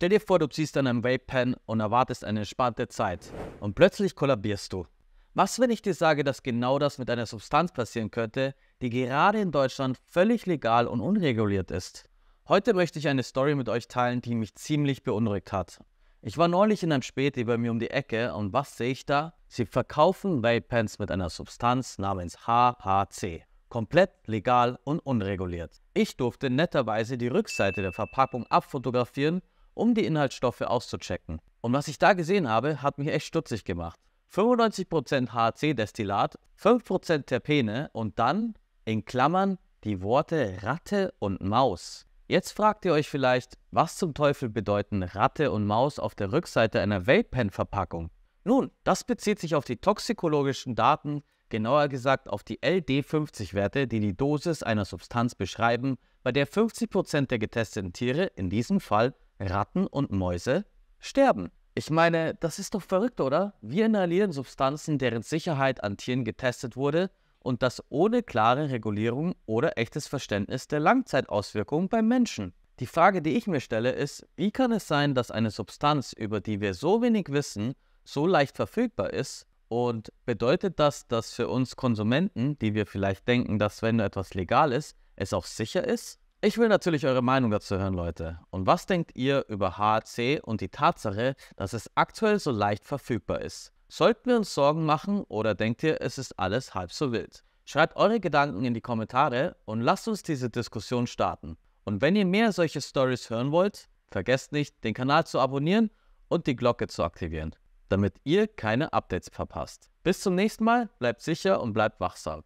Stell dir vor, du ziehst an einem Vape-Pen und erwartest eine entspannte Zeit. Und plötzlich kollabierst du. Was, wenn ich dir sage, dass genau das mit einer Substanz passieren könnte, die gerade in Deutschland völlig legal und unreguliert ist? Heute möchte ich eine Story mit euch teilen, die mich ziemlich beunruhigt hat. Ich war neulich in einem Späti bei mir um die Ecke und was sehe ich da? Sie verkaufen Vape-Pens mit einer Substanz namens HHC. Komplett legal und unreguliert. Ich durfte netterweise die Rückseite der Verpackung abfotografieren um die Inhaltsstoffe auszuchecken. Und was ich da gesehen habe, hat mich echt stutzig gemacht. 95% HC-Destillat, 5% Terpene und dann in Klammern die Worte Ratte und Maus. Jetzt fragt ihr euch vielleicht, was zum Teufel bedeuten Ratte und Maus auf der Rückseite einer Vape-Pen-Verpackung? Nun, das bezieht sich auf die toxikologischen Daten, genauer gesagt auf die LD50-Werte, die die Dosis einer Substanz beschreiben, bei der 50% der getesteten Tiere, in diesem Fall Ratten und Mäuse sterben. Ich meine, das ist doch verrückt, oder? Wir inhalieren Substanzen, deren Sicherheit an Tieren getestet wurde und das ohne klare Regulierung oder echtes Verständnis der Langzeitauswirkungen beim Menschen. Die Frage, die ich mir stelle, ist, wie kann es sein, dass eine Substanz, über die wir so wenig wissen, so leicht verfügbar ist? Und bedeutet das, dass für uns Konsumenten, die wir vielleicht denken, dass wenn nur etwas legal ist, es auch sicher ist? Ich will natürlich eure Meinung dazu hören, Leute. Und was denkt ihr über HAC und die Tatsache, dass es aktuell so leicht verfügbar ist? Sollten wir uns Sorgen machen oder denkt ihr, es ist alles halb so wild? Schreibt eure Gedanken in die Kommentare und lasst uns diese Diskussion starten. Und wenn ihr mehr solche Stories hören wollt, vergesst nicht, den Kanal zu abonnieren und die Glocke zu aktivieren, damit ihr keine Updates verpasst. Bis zum nächsten Mal, bleibt sicher und bleibt wachsam.